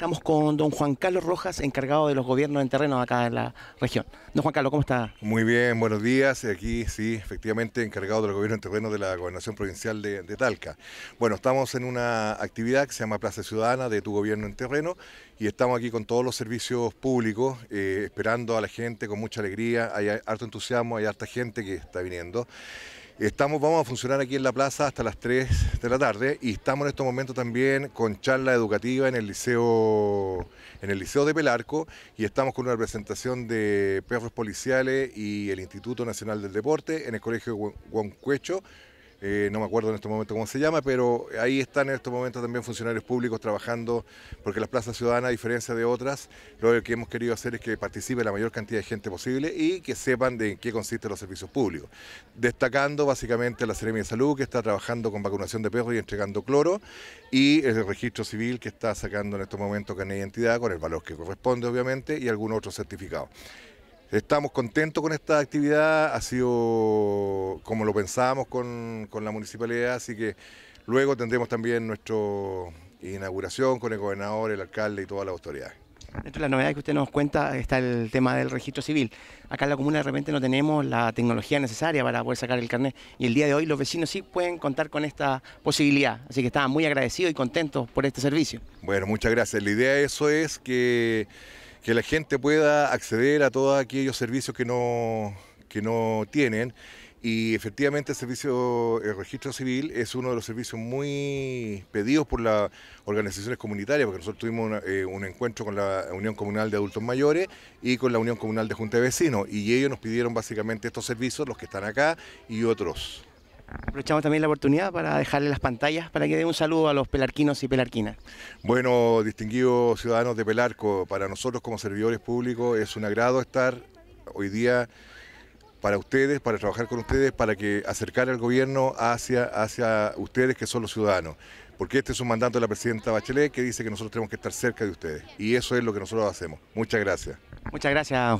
Estamos con don Juan Carlos Rojas, encargado de los gobiernos en terreno acá en la región. Don Juan Carlos, ¿cómo está? Muy bien, buenos días. Aquí sí, efectivamente, encargado de los gobiernos en terreno de la Gobernación Provincial de, Talca. Bueno, estamos en una actividad que se llama Plaza Ciudadana de tu gobierno en terreno y estamos aquí con todos los servicios públicos, eh, esperando a la gente con mucha alegría. Hay harto entusiasmo, hay harta gente que está viniendo. Estamos, vamos a funcionar aquí en la plaza hasta las 3 de la tarde y estamos en estos momentos también con charla educativa en el Liceo, en el liceo de Pelarco y estamos con una presentación de perros policiales y el Instituto Nacional del Deporte en el Colegio Huancuecho. Eh, no me acuerdo en este momento cómo se llama, pero ahí están en estos momentos también funcionarios públicos trabajando, porque las plazas ciudadanas, a diferencia de otras, lo que hemos querido hacer es que participe la mayor cantidad de gente posible y que sepan de qué consisten los servicios públicos. Destacando básicamente la Seremia de Salud, que está trabajando con vacunación de perros y entregando cloro, y el registro civil, que está sacando en estos momentos carnet identidad, con el valor que corresponde, obviamente, y algún otro certificado. Estamos contentos con esta actividad, ha sido como lo pensábamos con, la municipalidad, así que luego tendremos también nuestra inauguración con el gobernador, el alcalde y todas las autoridades. La de que usted nos cuenta está el tema del registro civil. Acá en la comuna de repente no tenemos la tecnología necesaria para poder sacar el carnet y el día de hoy los vecinos sí pueden contar con esta posibilidad. Así que estamos muy agradecidos y contentos por este servicio. Bueno, muchas gracias. La idea de eso es que que la gente pueda acceder a todos aquellos servicios que no, que no tienen. Y efectivamente el servicio, el registro civil es uno de los servicios muy pedidos por las organizaciones comunitarias, porque nosotros tuvimos eh, un encuentro con la Unión Comunal de Adultos Mayores y con la Unión Comunal de Junta de Vecinos, y ellos nos pidieron básicamente estos servicios, los que están acá y otros. Aprovechamos también la oportunidad para dejarle las pantallas para que dé un saludo a los pelarquinos y pelarquinas. Bueno, distinguidos ciudadanos de Pelarco, para nosotros como servidores públicos es un agrado estar hoy día para ustedes, para trabajar con ustedes, para que acercar al gobierno hacia, hacia ustedes que son los ciudadanos. Porque este es un mandato de la presidenta Bachelet que dice que nosotros tenemos que estar cerca de ustedes. Y eso es lo que nosotros hacemos. Muchas gracias. Muchas gracias, Juan.